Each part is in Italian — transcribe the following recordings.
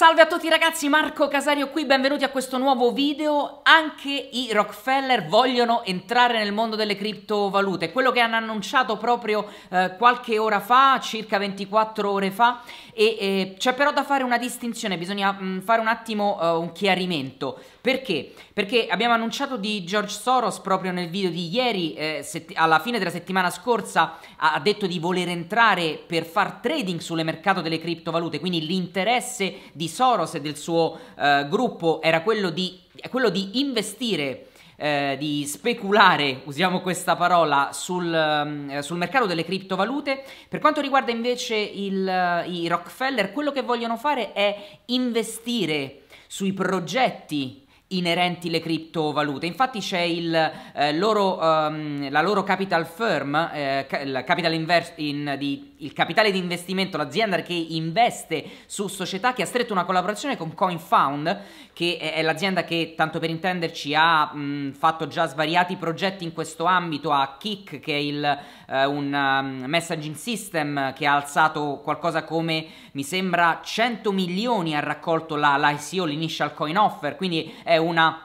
Salve a tutti ragazzi, Marco Casario qui, benvenuti a questo nuovo video. Anche i Rockefeller vogliono entrare nel mondo delle criptovalute, quello che hanno annunciato proprio eh, qualche ora fa, circa 24 ore fa, e eh, c'è però da fare una distinzione, bisogna mh, mm, fare un attimo uh, un chiarimento. Perché? Perché abbiamo annunciato di George Soros proprio nel video di ieri, eh, alla fine della settimana scorsa, ha, detto di voler entrare per far trading sul mercato delle criptovalute, quindi l'interesse di Soros e del suo eh, gruppo era quello di, quello di investire eh, di speculare, usiamo questa parola, sul, ehm, eh, sul, mercato delle criptovalute. Per quanto riguarda invece il, eh, i Rockefeller, quello che vogliono fare è investire sui progetti inerenti le criptovalute. Infatti c'è il, eh, loro, ehm, la loro capital firm, eh, ca- capital invest in, di il capitale di investimento, l'azienda che investe su società che ha stretto una collaborazione con CoinFound, che è l'azienda che tanto per intenderci ha mh, fatto già svariati progetti in questo ambito, a Kik che è il, eh, un um, messaging system che ha alzato qualcosa come mi sembra 100 milioni, ha raccolto la, la l'Initial Coin Offer, quindi è una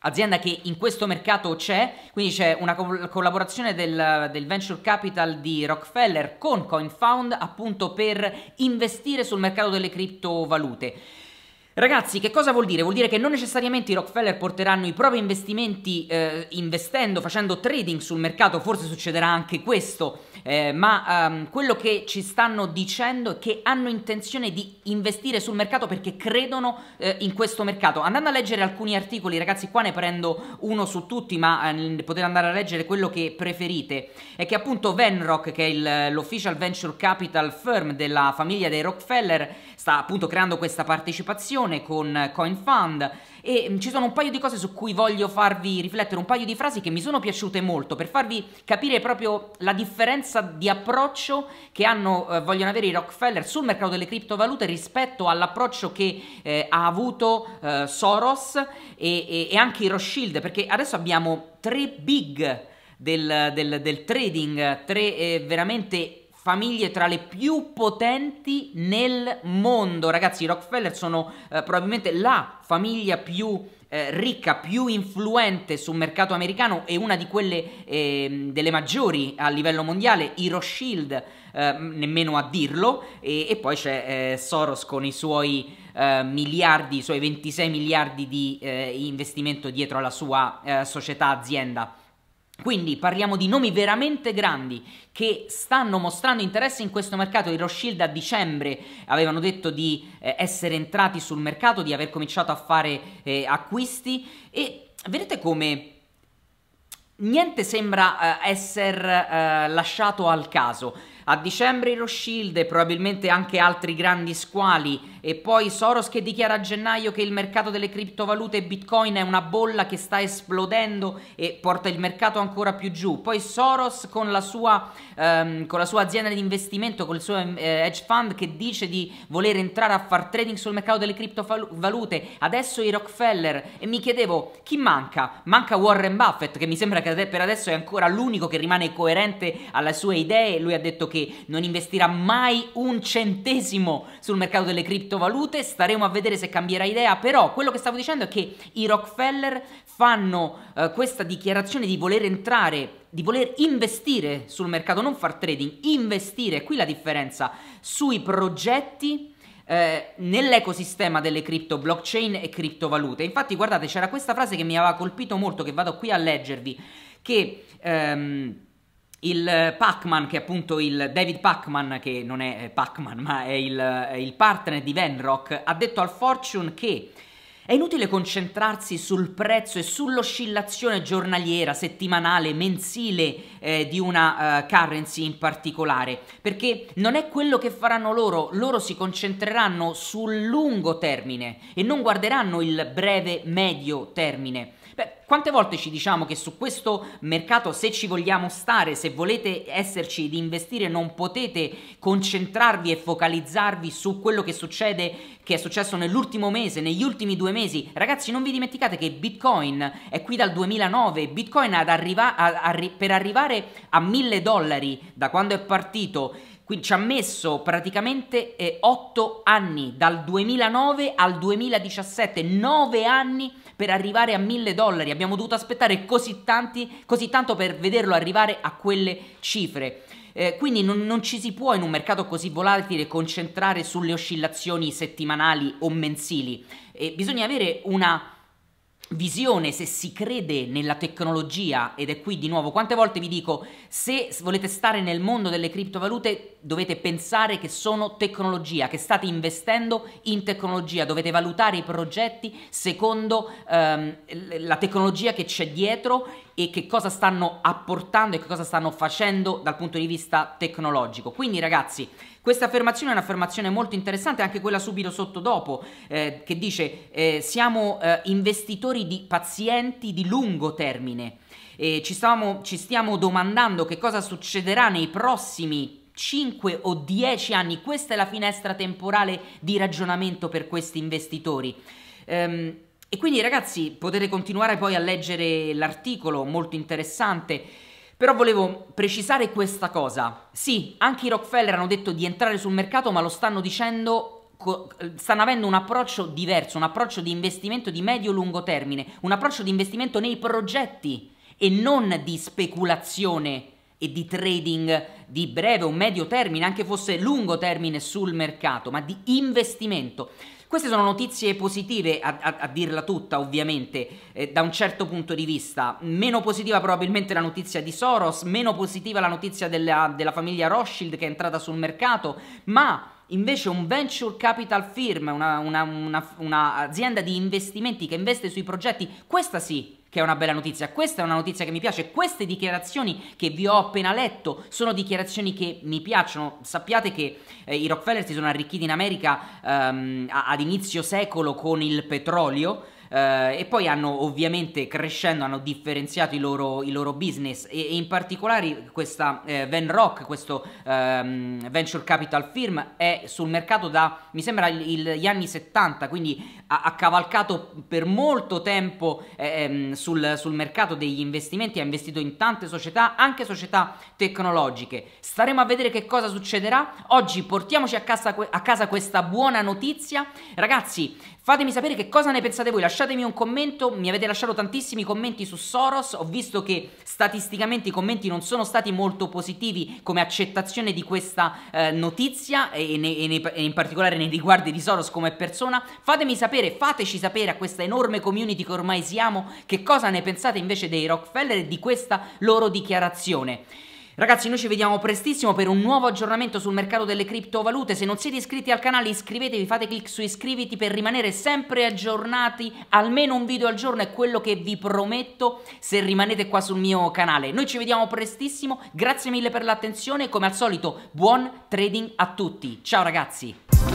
azienda che in questo mercato c'è, quindi c'è una co- collaborazione del, del, venture capital di Rockefeller con CoinFound appunto per investire sul mercato delle criptovalute. Ragazzi, che cosa vuol dire? Vuol dire che non necessariamente i Rockefeller porteranno i propri investimenti eh, investendo, facendo trading sul mercato, forse succederà anche questo, eh, ma ehm, quello che ci stanno dicendo è che hanno intenzione di investire sul mercato perché credono eh, in questo mercato. Andando a leggere alcuni articoli, ragazzi, qua ne prendo uno su tutti, ma eh, potete andare a leggere quello che preferite, è che appunto Venrock, che è l'official venture capital firm della famiglia dei Rockefeller, sta appunto creando questa partecipazione collaborazione con CoinFund e mm, ci sono un paio di cose su cui voglio farvi riflettere, un paio di frasi che mi sono piaciute molto per farvi capire proprio la differenza di approccio che hanno, eh, vogliono avere i Rockefeller sul mercato delle criptovalute rispetto all'approccio che eh, ha avuto eh, Soros e, e, e anche i Rothschild, perché adesso abbiamo tre big del, del, del trading, tre eh, veramente famiglie tra le più potenti nel mondo. Ragazzi, i Rockefeller sono eh, probabilmente la famiglia più eh, ricca, più influente sul mercato americano e una di quelle eh, delle maggiori a livello mondiale, i Rothschild, eh, nemmeno a dirlo, e, e poi c'è eh, Soros con i suoi eh, miliardi, i suoi 26 miliardi di eh, investimento dietro alla sua società azienda. Quindi parliamo di nomi veramente grandi che stanno mostrando interesse in questo mercato. I Rothschild a dicembre avevano detto di eh, essere entrati sul mercato, di aver cominciato a fare eh, acquisti e vedete come niente sembra eh, essere eh, lasciato al caso. A dicembre Rothschild e probabilmente anche altri grandi squali e poi Soros che dichiara a gennaio che il mercato delle criptovalute e Bitcoin è una bolla che sta esplodendo e porta il mercato ancora più giù. Poi Soros con la sua, ehm, con la sua azienda di investimento, con il suo eh, hedge fund che dice di voler entrare a far trading sul mercato delle criptovalute. Adesso i Rockefeller e mi chiedevo chi manca? Manca Warren Buffett che mi sembra che per adesso è ancora l'unico che rimane coerente alle sue idee. Lui ha detto che che non investirà mai un centesimo sul mercato delle criptovalute, staremo a vedere se cambierà idea, però quello che stavo dicendo è che i Rockefeller fanno eh, questa dichiarazione di voler entrare di voler investire sul mercato, non far trading, investire, qui la differenza, sui progetti eh, nell'ecosistema delle cripto blockchain e criptovalute. Infatti, guardate, c'era questa frase che mi aveva colpito molto, che vado qui a leggervi, che ehm, il eh, Pac-Man, che è appunto il David Pac-Man, che non è eh, Pac-Man, ma è il, è eh, il, partner di Venrock, ha detto al Fortune che è inutile concentrarsi sul prezzo e sull'oscillazione giornaliera, settimanale, mensile eh, di una eh, currency in particolare, perché non è quello che faranno loro, loro si concentreranno sul lungo termine e non guarderanno il breve medio termine. Beh, quante volte ci diciamo che su questo mercato, se ci vogliamo stare, se volete esserci ed investire, non potete concentrarvi e focalizzarvi su quello che succede, che è successo nell'ultimo mese, negli ultimi due mesi. Ragazzi, non vi dimenticate che Bitcoin è qui dal 2009, Bitcoin arriva, a, a, per arrivare a 1000 dollari da quando è partito quindi ci ha messo praticamente eh, 8 anni, dal 2009 al 2017, 9 anni per arrivare a 1000 dollari. Abbiamo dovuto aspettare così, tanti, così tanto per vederlo arrivare a quelle cifre. Eh, quindi non, non, ci si può in un mercato così volatile concentrare sulle oscillazioni settimanali o mensili. Eh, bisogna avere una visione, se si crede nella tecnologia, ed è qui di nuovo, quante volte vi dico, se volete stare nel mondo delle criptovalute dovete pensare che sono tecnologia, che state investendo in tecnologia, dovete valutare i progetti secondo ehm, la tecnologia che c'è dietro e che cosa stanno apportando e che cosa stanno facendo dal punto di vista tecnologico. Quindi ragazzi, questa affermazione è un'affermazione molto interessante, anche quella subito sotto dopo, eh, che dice eh, siamo eh, investitori di pazienti di lungo termine. E ci, stavamo, ci stiamo domandando che cosa succederà nei prossimi 5 o 10 anni. Questa è la finestra temporale di ragionamento per questi investitori. Ehm, e quindi ragazzi potete continuare poi a leggere l'articolo molto interessante però volevo precisare questa cosa. Sì, anche i Rockefeller hanno detto di entrare sul mercato, ma lo stanno dicendo stanno avendo un approccio diverso, un approccio di investimento di medio-lungo termine, un approccio di investimento nei progetti e non di speculazione e di trading di breve o medio termine, anche fosse lungo termine sul mercato, ma di investimento. Queste sono notizie positive a, a, a dirla tutta, ovviamente, eh, da un certo punto di vista. Meno positiva probabilmente la notizia di Soros, meno positiva la notizia della, della famiglia Rothschild che è entrata sul mercato, ma invece un venture capital firm, un'azienda una, una, una di investimenti che investe sui progetti, questa sì che è una bella notizia. Questa è una notizia che mi piace. Queste dichiarazioni che vi ho appena letto sono dichiarazioni che mi piacciono. Sappiate che eh, i Rockefeller si sono arricchiti in America ehm, ad inizio secolo con il petrolio eh, e poi hanno ovviamente crescendo hanno differenziato i loro, i loro business e, e, in particolare questa eh, Van Rock, questo ehm, venture capital firm, è sul mercato da mi sembra il, il, gli anni 70, quindi ha, ha cavalcato per molto tempo ehm, sul, sul mercato degli investimenti, ha investito in tante società, anche società tecnologiche. Staremo a vedere che cosa succederà. Oggi portiamoci a casa, a casa questa buona notizia. Ragazzi, fatemi sapere che cosa ne pensate voi. Lasciate lasciatemi un commento, mi avete lasciato tantissimi commenti su Soros, ho visto che statisticamente i commenti non sono stati molto positivi come accettazione di questa eh, notizia e, ne, e, ne, e, in particolare nei riguardi di Soros come persona. Fatemi sapere, fateci sapere a questa enorme community che ormai siamo che cosa ne pensate invece dei Rockefeller e di questa loro dichiarazione. Ragazzi, noi ci vediamo prestissimo per un nuovo aggiornamento sul mercato delle criptovalute. Se non siete iscritti al canale, iscrivetevi, fate clic su iscriviti per rimanere sempre aggiornati. Almeno un video al giorno è quello che vi prometto se rimanete qua sul mio canale. Noi ci vediamo prestissimo. Grazie mille per l'attenzione. e Come al solito, buon trading a tutti. Ciao ragazzi.